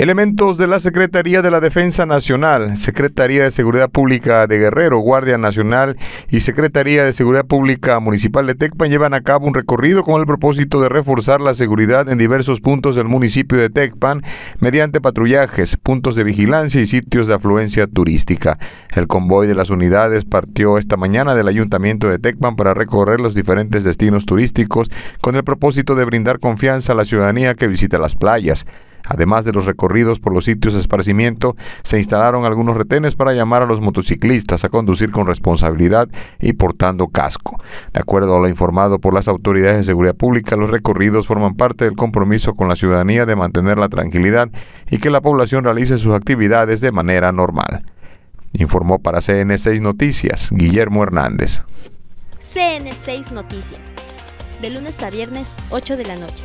Elementos de la Secretaría de la Defensa Nacional, Secretaría de Seguridad Pública de Guerrero, Guardia Nacional y Secretaría de Seguridad Pública Municipal de Tecpan llevan a cabo un recorrido con el propósito de reforzar la seguridad en diversos puntos del municipio de Tecpan mediante patrullajes, puntos de vigilancia y sitios de afluencia turística. El convoy de las unidades partió esta mañana del Ayuntamiento de Tecpan para recorrer los diferentes destinos turísticos con el propósito de brindar confianza a la ciudadanía que visita las playas. Además de los recorridos por los sitios de esparcimiento, se instalaron algunos retenes para llamar a los motociclistas a conducir con responsabilidad y portando casco. De acuerdo a lo informado por las autoridades de seguridad pública, los recorridos forman parte del compromiso con la ciudadanía de mantener la tranquilidad y que la población realice sus actividades de manera normal. Informó para CN6 Noticias Guillermo Hernández. CN6 Noticias, de lunes a viernes, 8 de la noche.